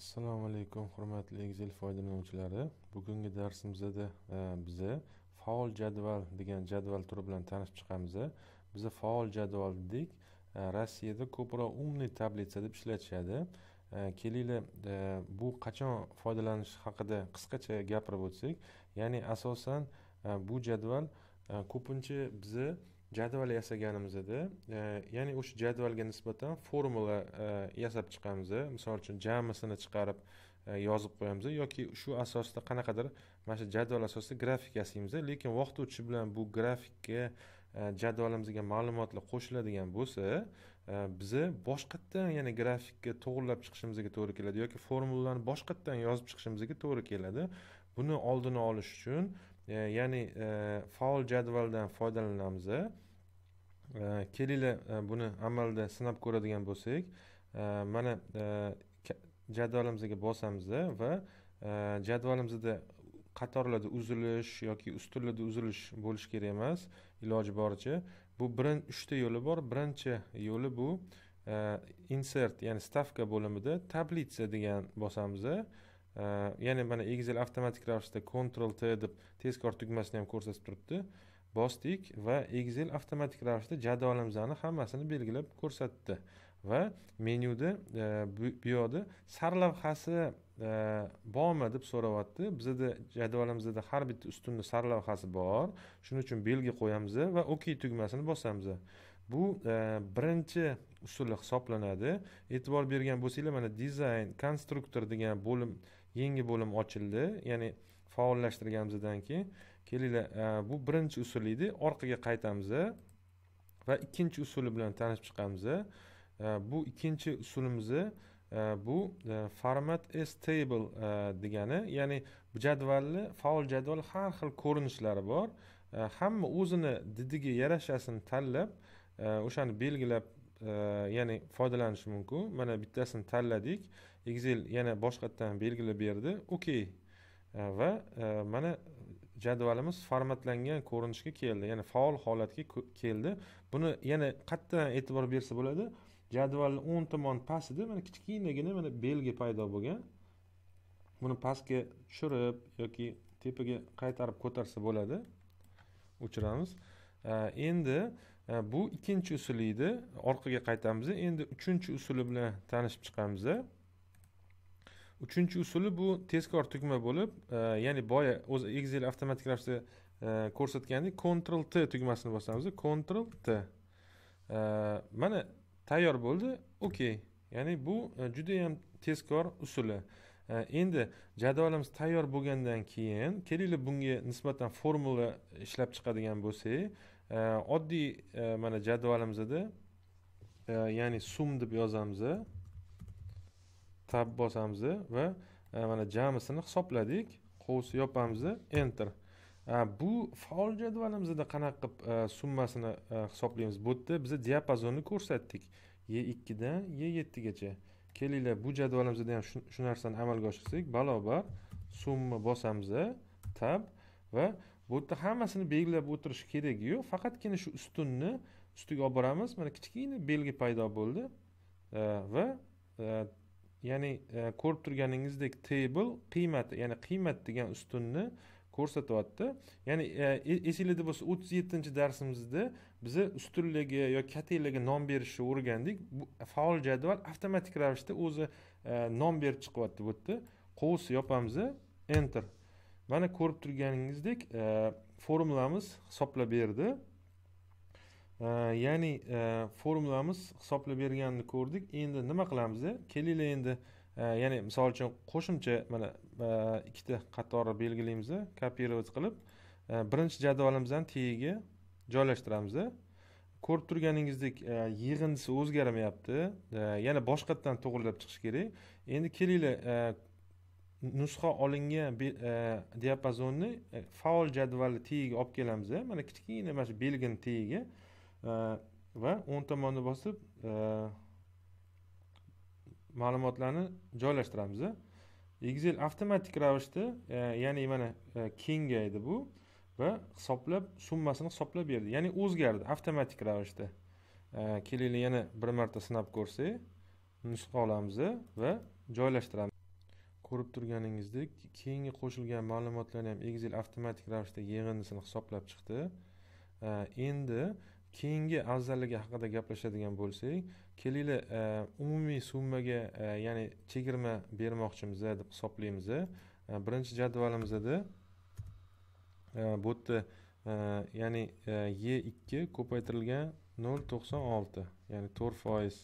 assalomu alaykum hurmatli excel foydalanuvchilari bugungi darsimizda e, biza faol jadval degan jadval turi bilan tanishib chiqamiz biza faol jadval dedik e, rossiyada ko'proq umniy tablitsa deb ishlatishadi e, kelinglar bu qachon foydalanish haqida qisqacha gapirib o'tsak ya'ni asosan bu jadval ko'pincha biza jadval yasaganimiz edi e, ya'ni o'sha jadvalga nisbatan formula e, yasab chiqamiz misol uchun jamisini chiqarib e, yozib qo'yamiz yoki shu asosida qanaqadir mana shu jadval asosida grafik yasaymiz lekin vaqt o'tishi bilan bu grafikka jadvalimizga ma'lumotlar qo'shiladigan bo'lsa bizni boshqatdan yana grafikka to'g'irlab chiqishimizga to'g'ri keladi yoki formulalarni boshqatdan yozib chiqishimizga to'g'ri keladi buni oldini olish uchun E, ya'ni e, faol jadvaldan foydalanamiz e, kelinglar buni amalda sinab ko'radigan bo'lsak mana jadvalimizga bosamiz va jadvalimizda qatorlarda uzilish yoki ustunlarda uzilish bo'lishi kerak emas iloji boricha bu birin uchta yo'li bor birinchi yo'li bu insert ya'ni stavka bo'limida tablitsa degan bosamiz ya'ni mana excel avtomatik ravishda control t deb tezkor tugmasini ham ko'rsatib turibdi bosdik va excel avtomatik ravishda jadvalimizni hammasini belgilab ko'rsatdi va menyuda bu yoqda sarlavhasi bormi deb so'rayapti bizada jadvalimizda har bitta ustunni sarlavhasi bor shuning uchun belgi qo'yamiz va ok tugmasini bosamiz bu birinchi usuli hisoblanadi e'tibor bergan bo'lsanglar mana dizayn konstruktor degan bo'lim yangi bo'lim ochildi ya'ni faollashtirganimizdan keyin kelinglar e, bu birinchi usul edi orqaga qaytamiz va ikkinchi usuli bilan tanishib chiqamiz e, bu ikkinchi usulimiz e, bu format is table degani ya'ni jadvalni faol jadval har xil ko'rinishlari bor hamma o'zini didiga yarashasini tanlab o'shani belgilab ya'ni foydalanish mumkin mana bittasini tanladik excel yana boshqatdan belgilab berdi okey e, va e, mana jadvalimiz formatlangan ko'rinishga keldi ya'ni faol holatga keldi buni yana qayerdan e'tibor bersa bo'ladi jadvalni o'ng tomon pastida mana kichkinagina mana belgi paydo bo'lgan buni pastga tushirib yoki tepaga qaytarib ko'tarsa bo'ladi o'chiramiz e, endi bu ikkinchi usul edi orqaga qaytamiz endi uchinchi usuli bilan tanishib chiqamiz uchinchi usuli bu tezkor tugma bo'lib e, ya'ni boya o'zi excel avtomatik ravishda e, ko'rsatgandek control t tugmasini bosamiz control t e, mana tayyor bo'ldi okey ya'ni bu judayam tezkor usuli endi jadvalimiz tayyor bo'lgandan keyin kelinglar bunga nisbatan formula ishlab chiqadigan bo'lsak oddiy mana jadvalimizda ya'ni sum deb yozamiz tab bosamiz va e, mana jamisini hisobladik qovusni yopamiz enter e, bu faol jadvalimizda qanaqa qilib e, summasini hisoblaymiz bu yerda biza diapazonni ko'rsatdik e ikkidan e yettigacha kelinglar bu jadvalimizda ham shu narsani amalga oshirsak barobar summa bosamiz tab va bu yerda hammasini belgilab o'tirish keragi yo'q faqatgina shu ustunni ustiga olib boramiz mana kichkina belgi paydo bo'ldi va ya'ni e, ko'rib turganingizdek table qiymati ya'ni qiymat degan ustunni ko'rsatyapti ya'ni e, e, esinglarda bo'lsa o'ttiz yettinchi darsimizda biza ustunlarga yoki katayligi nom berishni o'rgandik bu faol jadval avtomatik ravishda o'zi nom berib chiqyapti bu yerda qovus yopamiz enter mana ko'rib turganingizdek formulamiz hisoblab berdi ya'ni e, formulamiz hisoblab berganini ko'rdik endi nima qilamiz kelinglar endi e, ya'ni misol uchun qo'shimcha mana e, ikkita qatorni belgilaymiz kopировать qilib birinchi jadvalimizdan tagiga joylashtiramiz ko'rib turganingizdek yig'indisi o'zgarmayapti yana boshqatdan to'g'irlab chiqish kerak endi kelinglar nusxa olingan diapazonni faol jadvalni tagiga olib kelamiz mana kichkina mana shu belgini tagiga Э, va o'ng tomonni bosib э, ma'lumotlarni joylashtiramiz excel avtomatik ravishda e, ya'ni mana e, kengaydi bu va hisoblab summasini hisoblab berdi ya'ni o'zgardi avtomatik ravishda e, keling yana bir marta sinab ko'rsak nusxa olamiz va joylashtiramiz ko'rib turganingizdek keyingi qo'shilgan ma'lumotlarni ham excel avtomatik ravishda yig'indisini hisoblab chiqdi endi keyingi afzalligi haqida gaplashadigan bo'lsak kelinglar e, umumiy summaga e, ya'ni chegirma bermoqchimiz deb hisoblaymiz e, birinchi jadvalimizda bu yerda ya'ni e ikki ko'paytirilgan nol to'qson olti ya'ni to'rt foiz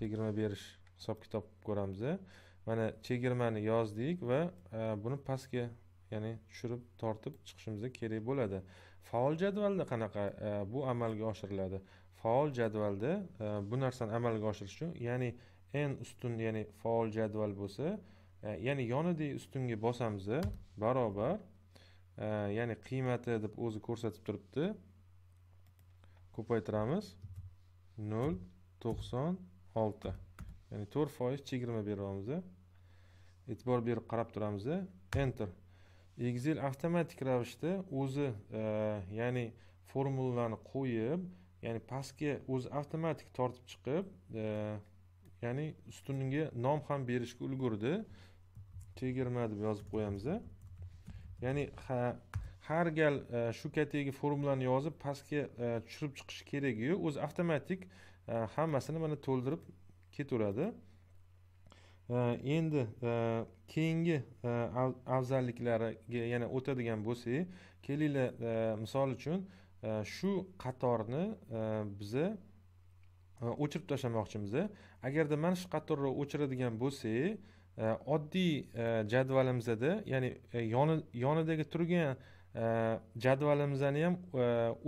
chegirma berish hisob kitob ko'ramiz mana chegirmani yozdik va buni pastga ya'ni tushirib tortib chiqishimiz kerak bo'ladi faol jadvalda qanaqa e, bu amalga oshiriladi faol jadvalda e, bu narsani amalga oshirish uchun ya'ni n ustun ya'ni faol jadval bo'lsa e, ya'ni yonidagi ustunga bosamiz barobar ya'ni qiymati deb o'zi ko'rsatib turibdi ko'paytiramiz nol to'qson olti ya'ni to'rt foiz chegirma beryapmiz e'tibor berib qarab turamiz enter excel avtomatik ravishda o'zi e, ya'ni formulalarni qo'yib ya'ni pastga o'zi avtomatik tortib chiqib e, ya'ni ustuniga nom ham berishga ulgurdi tegirma deb yozib qo'yamiz ya'ni har gal e, shu kattagi formulani yozib pastga tushirib chiqish keragiyu o'zi avtomatik hammasini mana to'ldirib ketaveradi E, endi e, keyingi e, afzalliklariga yana o'tadigan bo'lsak kelinglar misol uchun shu qatorni biza o'chirib tashlamoqchimiz agarda mana shu qatorni o'chiradigan bo'lsak oddiy jadvalimizda ya'ni yonidagi turgan jadvalimizni ham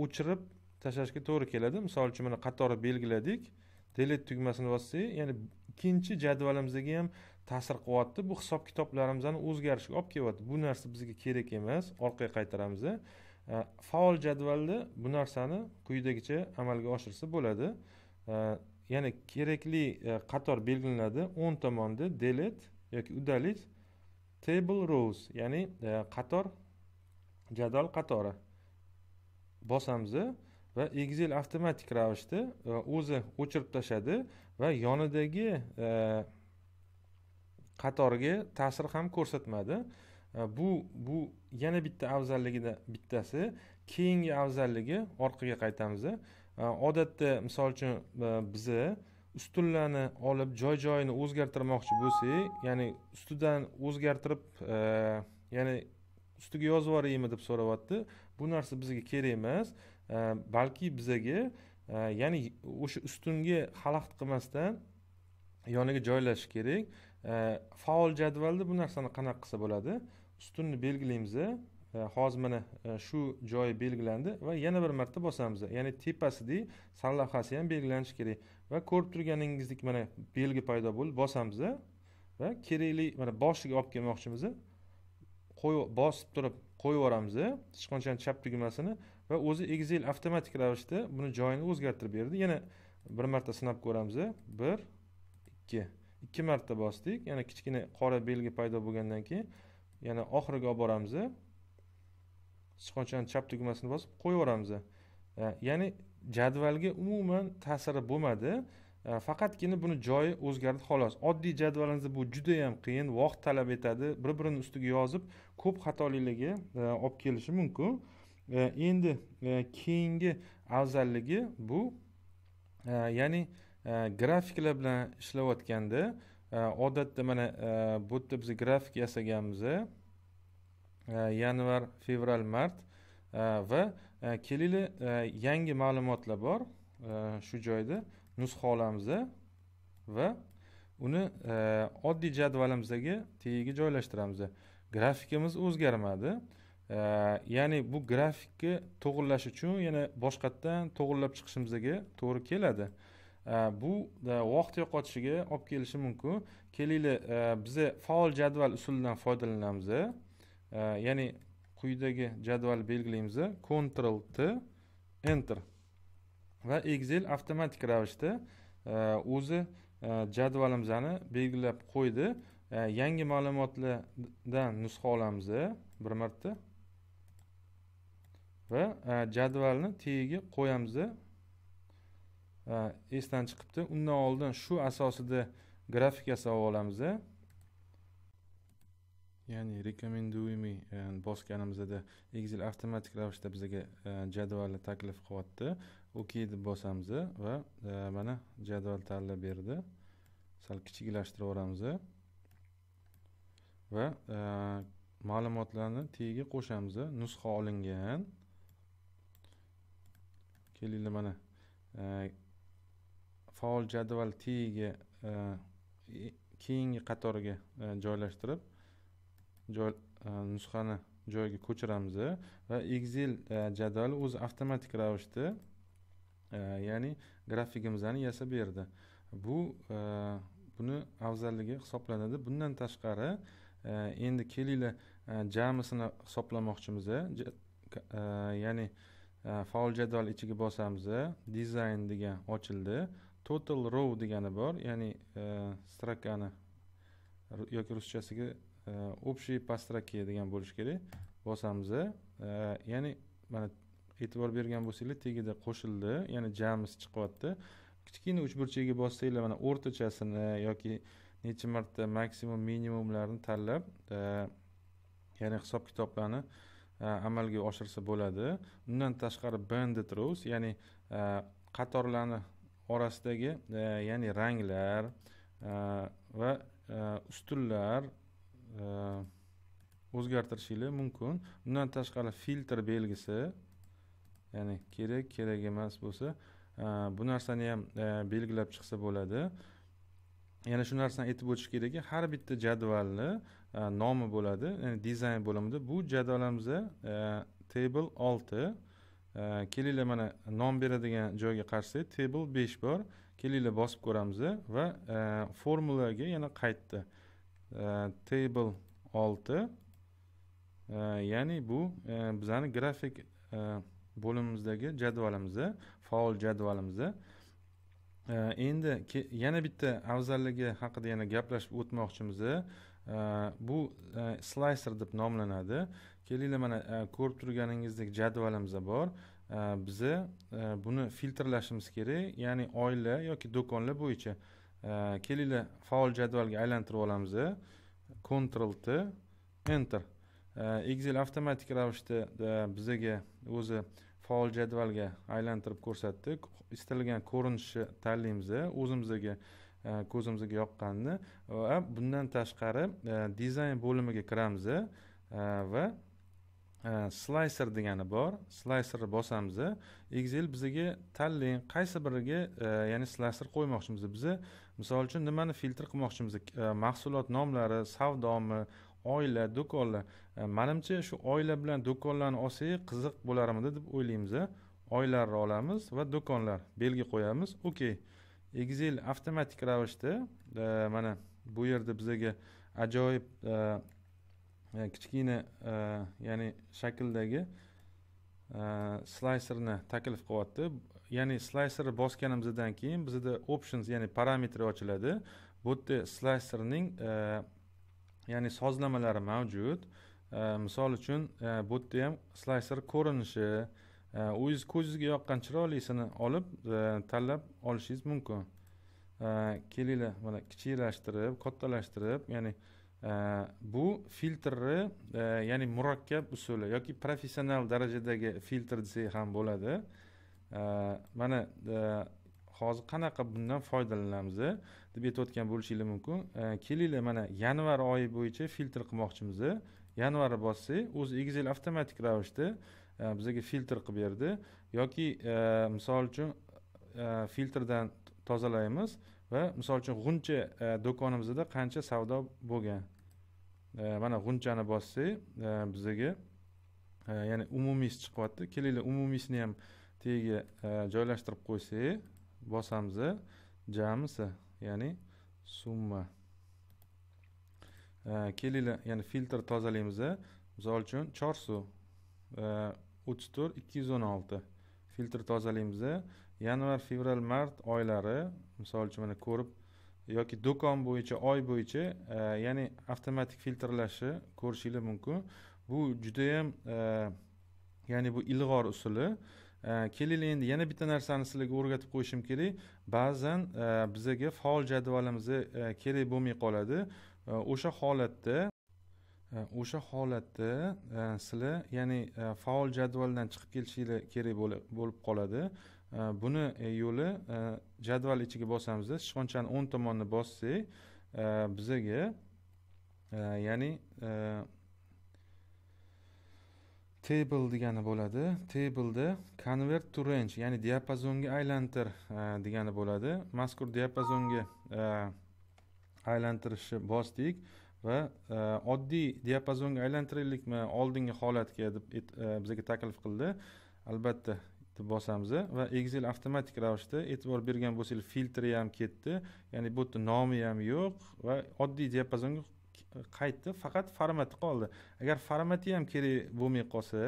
o'chirib tashlashga to'g'ri keladi misol uchun mana qatorni belgiladik delete tugmasini bossak ya'ni ikkinchi jadvalimizga ham ta'sir qilyapti bu hisob kitoblarimizni o'zgarishiga olib kelyapti bu narsa bizga kerak emas orqaga qaytaramiz e. E, faol jadvalda bu narsani quyidagicha amalga oshirsa bo'ladi e, ya'ni kerakli qator belgilanadi o'ng tomonda delete yoki udalit table rows ya'ni qator jadval qatori bosamiz va egzil avtomatik ravishda o'zi o'chirib tashadi va yonidagi e, qatorga ta'sir ham ko'rsatmadi e, bu bu yana bitta afzalligida bittasi keyingi afzalligi orqaga qaytamiz e, odatda misol uchun bizni ustunlarni olib joy joyini o'zgartirmoqchi bo'lsak ya'ni ustidan o'zgartirib ya'ni ustiga yozib yuboraymi deb so'rayapti bu narsa bizga kerak emas balki bizaga e, ya'ni o'sha ustunga xalaqit qilmasdan yoniga joylash kerak faol jadvalda bu narsani qanaqa qilsa bo'ladi ustunni belgilaymiz hozir mana e, shu joyi belgilandi va yana bir marta bosamiz ya'ni tepasidek sarlavhasi ham belgilanishi kerak va ko'rib turganingizdek mana belgi paydo bo'ldi bosamiz va kerakli mana boshiga olib kelmoqchimiz qo'y bosib turib qo'yib yuboramiz sichqonchani chap tugmasini va o'zi excel avtomatik ravishda buni joyini o'zgartirib berdi yana bir marta sinab ko'ramiz bir ikki ikki marta bosdik yana kichkina qora belgi paydo bo'lgandan keyin yana oxiriga olib boramiz sichqonchani chap tugmasini bosib qo'yib yuboramiz e, ya'ni jadvalga umuman ta'siri bo'lmadi e, faqatgina buni joyi o'zgardi xolos oddiy jadvalimizda bu juda yam qiyin vaqt talab etadi bir birini ustiga yozib ko'p xatoliklarga e, olib kelishi mumkin endi e, keyingi afzalligi bu e, ya'ni e, grafiklar bilan ishlayotganda odatda mana bu yerda biz grafik yasaganmiz yanvar fevral mart va kelinglar yangi ma'lumotlar bor shu joyda nusxa olamiz va uni oddiy jadvalimizdagi tagiga joylashtiramiz grafikimiz o'zgarmadi ya'ni bu grafikni to'g'irlash uchun yana boshqatdan to'g'irlab chiqishimizga to'g'ri keladi bu e, vaqt yo'qotishiga olib kelishi mumkin kelinglar e, biza faol jadval usulidan foydalanamiz ya'ni quyidagi jadvalni belgilaymiz control t enter va excel avtomatik ravishda e, o'zi jadvalimizni belgilab qo'ydi yangi ma'lumotlardan nusxa olamiz bir marta va e, jadvalni tagiga qo'yamiz e, esdan chiqibdi undan oldin shu asosida grafik yasab olamiz ya'ni rekomenduemi e, bosganimizda excel avtomatik ravishda bizga jadvalni taklif qilyapti ok deb bosamiz va mana jadval tanlab berdi sal kichiklashtirib yuboramiz va ma'lumotlarni tagiga qo'shamiz nusxa olingan kelinglar mana e, faol jadval tga e, keyingi qatoriga e, joylashtirib nusxani joyiga ko'chiramiz va excel jadvali o'zi avtomatik ravishda ya'ni grafigimizni yasab berdi bu buni afzalligi hisoblanadi bundan tashqari endi kelinglar jamisini hisoblamoqchimiz ya'ni Э, faol jadval ichiga bosamiz dizayn degan ochildi total row degani bor ya'ni e, strakani yoki ruschasiga e, общий по строке degan bo'lishi kerak bosamiz э, ya'ni mana e'tibor bergan bo'lsanglar tagida qo'shildi ya'ni jamisi chiqyapti kichkina uchburchagiga bossanglar mana o'rtachasini yoki necha marta maksimum minimumlarni tanlab e, ya'ni hisob kitoblarni E, amalga oshirsa bo'ladi undan tashqari banded rows ya'ni e, qatorlarni orasidagi e, ya'ni ranglar va ustunlar o'zgartirishingiz mumkin undan tashqari filtr belgisi ya'ni kerak kerak emas bo'lsa bu narsani ham belgilab chiqsa bo'ladi yana shu narsani aytib o'tish kerakki har bitta jadvalni E, nomi bo'ladi ya'ni e, dizayn bo'limida bu jadalimizda e, table olti kelinglar mana nom beradigan joyga qarasak table besh bor kelinglar bosib ko'ramiz va formulaga yana qaytdi table olti ya'ni bu bizani grafik bo'limimizdagi jadvalimiz faol jadvalimiz endi yana bitta afzalligi haqida yana gaplashib o'tmoqchimiz bu slicer deb nomlanadi kelinglar mana ko'rib turganingizdek jadvalimizda bor biza buni filtrlashimiz kerak ya'ni oila yoki do'konlar bo'yicha kelinglar faol jadvalga aylantirib olamiz control t enter э, excel avtomatik ravishda bizaga o'zi faol jadvalga aylantirib ko'rsatdi istalgan ko'rinishni tanlaymiz o'zimizga E, ko'zimizga yoqqanini va bundan tashqari e, dizayn bo'limiga kiramiz e, va slayser degani bor slayserni bosamiz excel bizaga tanlang qaysi biriga ya'ni slayser qo'ymoqchimiz biz misol uchun nimani filtr qilmoqchimiz mahsulot nomlari savdomi oila do'konlar manimcha shu oila bilan do'konlarni olsak qiziq bo'larmidi deb o'ylaymiz oilalarni olamiz va do'konlar belgi qo'yamiz okey egzil avtomatik ravishda e, mana bu yerda bizaga ajoyib e, e, kichkina ya'ni shakldagi slayserni taklif qilyapti ya'ni slayserni bosganimizdan keyin bizda options ya'ni parametri ochiladi bu yerda slayserning ya'ni sozlamalari mavjud misol uchun bu yerda ham slayser ko'rinishi Э, o'zingiz ko'zingizga yoqqan chiroylisini olib e, tanlab olishingiz mumkin e, kelinglar mana kichiklashtirib kattalashtirib ya'ni e, bu filtrni ya'ni murakkab usuli yoki professional darajadagi filtr desak ham bo'ladi mana hozir qanaqa bundan foydalanamiz deb aytayotgan bo'lishingiz mumkin kelinglar mana yanvar oyi bo'yicha filtr qilmoqchimiz yanvarni bossak o'zi egzel avtomatik ravishda E, bizaga filtr qilib berdi yoki e, misol uchun e, filtrdan tozalaymiz va misol uchun g'uncha do'konimizda qancha savdo bo'lgan mana g'unchani bossak bizaga ya'ni umumiysi chiqyapti kelinglar umumiysini ham tagiga joylashtirib qo'ysak bosamiz jamisi ya'ni summa kelinglar ya'ni filtr tozalaymiz misol uchun chorsu 34-216 filtr tozalaymiz yanvar fevral mart oylari misol uchun mana ko'rib yoki do'kon bo'yicha oy bo'yicha e, ya'ni avtomatik filtrlashi ko'rishinglar mumkin bu judayam e, ya'ni bu ilg'or usuli e, kelinglar endi yana bitta narsani sizlarga o'rgatib qo'yishim kerak ba'zan bizaga faol jadvalimiz kerak bo'lmay qoladi o'sha holatda E, o'sha holatda e, sizlar ya'ni e, faol jadvaldan chiqib kelishinglar kerak bo'lib qoladi buni yo'li jadval ichiga bosamizda sichqonchani o'ng tomonni bossak bizaga ya'ni table degani bo'ladi tableda convert to range ya'ni diapazonga aylantir degani bo'ladi mazkur diapazonga aylantirishni bosdik va e, oddiy diapazonga aylantiraylikmi oldingi holatga deb e, bizga taklif qildi albatta deb bosamiz va excel avtomatik ravishda e'tibor bergan bo'lsanglar filtri ham ketdi ya'ni bu yerda nomi ham yo'q va oddiy diapazonga qaytdi faqat formati qoldi agar formati ham kerak bo'lmay qolsa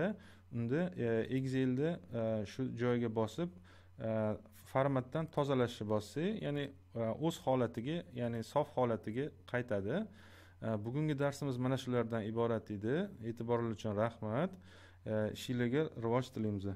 unda e, excelni shu joyga bosib formatdan tozalashni bossangiz ya'ni o'z holatiga ya'ni sof holatiga qaytadi Э, bugungi darsimiz mana shulardan iborat edi e'tiboringiz uchun rahmat э, ishinglarga rivoj tilaymiz